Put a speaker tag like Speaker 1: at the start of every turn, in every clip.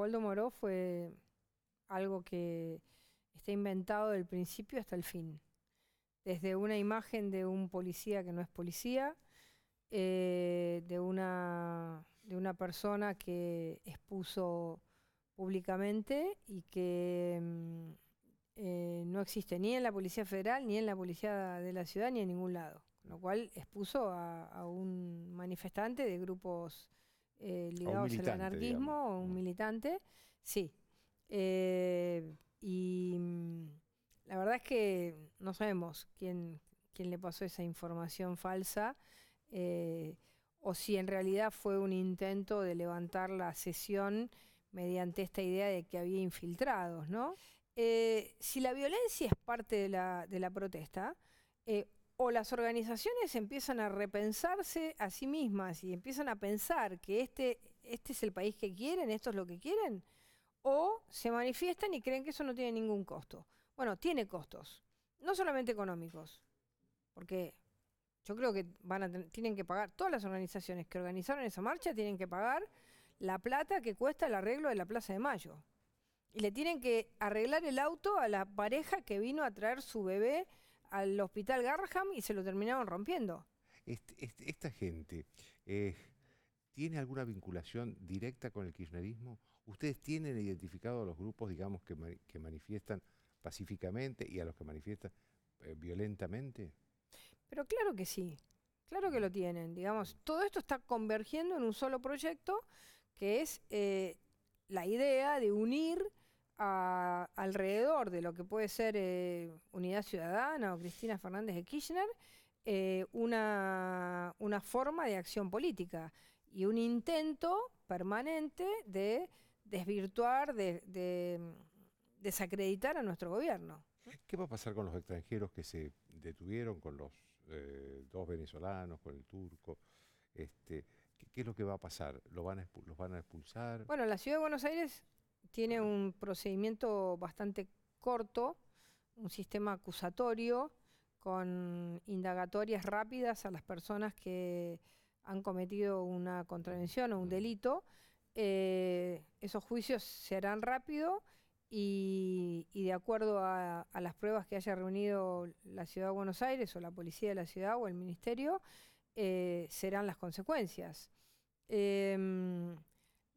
Speaker 1: Waldo Moró fue algo que está inventado del principio hasta el fin. Desde una imagen de un policía que no es policía, eh, de, una, de una persona que expuso públicamente y que mm, eh, no existe ni en la Policía Federal, ni en la Policía de la Ciudad, ni en ningún lado. Con lo cual expuso a, a un manifestante de grupos eh, ligados al anarquismo, o un militante, sí. Eh, y mm, la verdad es que no sabemos quién, quién le pasó esa información falsa. Eh, o si en realidad fue un intento de levantar la sesión mediante esta idea de que había infiltrados, ¿no? si la violencia es parte de la, protesta, o las organizaciones empiezan a repensarse a sí mismas y empiezan a pensar que este, este es el país que quieren, esto es lo que quieren, o se manifiestan y creen que eso no tiene ningún costo. Bueno, tiene costos, no solamente económicos, porque yo creo que van a tienen que pagar, todas las organizaciones que organizaron esa marcha tienen que pagar la plata que cuesta el arreglo de la Plaza de Mayo. Y le tienen que arreglar el auto a la pareja que vino a traer su bebé al hospital Garham y se lo terminaron rompiendo.
Speaker 2: Este, este, esta gente eh, tiene alguna vinculación directa con el kirchnerismo. Ustedes tienen identificado a los grupos, digamos, que, manifiestan pacíficamente y a los que manifiestan eh, violentamente.
Speaker 1: Pero claro que sí, claro que lo mm. tienen. Digamos, todo esto está convergiendo en un solo proyecto que es eh, la idea de unir alrededor de lo que puede ser eh, Unidad Ciudadana o Cristina Fernández de Kirchner eh, una, una forma de acción política y un intento permanente de desvirtuar, de, mm, desacreditar a nuestro gobierno.
Speaker 2: ¿Qué va a pasar con los extranjeros que se detuvieron, con los eh, dos venezolanos, con el turco? Este, ¿qué, es lo que va a pasar? ¿Lo van ¿Los van a expulsar?
Speaker 1: Bueno, la ciudad de Buenos Aires tiene un procedimiento bastante corto, un sistema acusatorio con indagatorias rápidas a las personas que han cometido una contravención o un mm. delito. Eh, esos juicios se harán rápido y, de acuerdo a, las pruebas que haya reunido la Ciudad de Buenos Aires o la Policía de la Ciudad o el Ministerio, eh, serán las consecuencias. Em,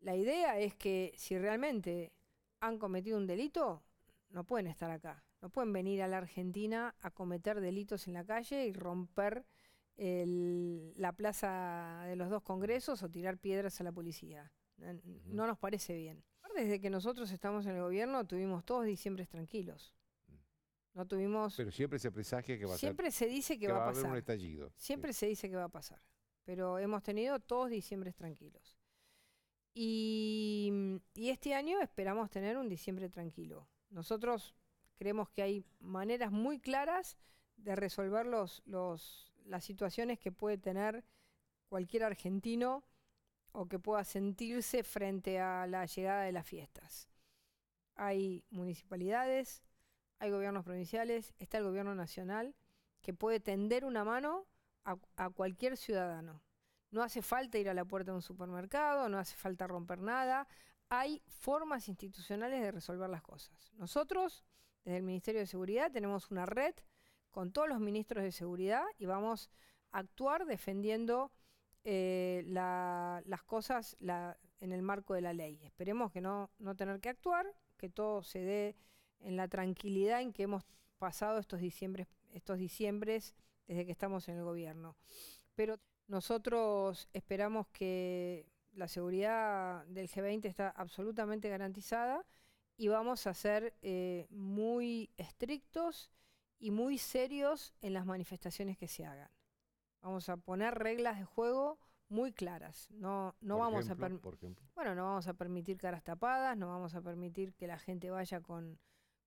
Speaker 1: la idea es que si realmente han cometido un delito, no pueden estar acá. No pueden venir a la Argentina a cometer delitos en la calle y romper la plaza de los dos congresos o tirar piedras a la policía. No nos parece bien. Desde que nosotros estamos en el gobierno tuvimos todos diciembres tranquilos. Mm.
Speaker 2: No tuvimos... Pero siempre se presagia que va a Siempre
Speaker 1: se dice que, va, a pasar. un
Speaker 2: estallido. Siempre
Speaker 1: se dice que va a pasar. Pero hemos tenido todos diciembres tranquilos. Mm, y, este año esperamos tener un diciembre tranquilo. Nosotros creemos que hay maneras muy claras de resolver las situaciones que puede tener cualquier argentino o que pueda sentirse frente a la llegada de las fiestas. Hay municipalidades, hay gobiernos provinciales, está el gobierno nacional que puede tender una mano a cualquier ciudadano. No hace falta ir a la puerta de un supermercado, no hace falta romper nada. Hay formas institucionales de resolver las cosas. Nosotros, desde el Ministerio de Seguridad, tenemos una red con todos los ministros de Seguridad y vamos a actuar defendiendo eh, las cosas en el marco de la ley. Esperemos que no, no tener que actuar, que todo se dé en la tranquilidad en que hemos pasado estos diciembres, estos diciembres desde que estamos en el gobierno. Pero nosotros esperamos que la seguridad del G20 está absolutamente garantizada y vamos a ser eh, muy estrictos y muy serios en las manifestaciones que se hagan. Vamos a poner reglas de juego muy claras. No, no vamos a bueno, no vamos a permitir caras tapadas, no vamos a permitir que la gente vaya con,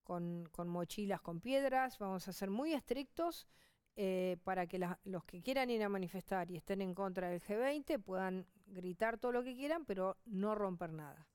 Speaker 1: con, con mochilas, con piedras. Vamos a ser muy estrictos eh, para que los que quieran ir a manifestar y estén en contra del G20 puedan gritar todo lo que quieran, pero no romper nada.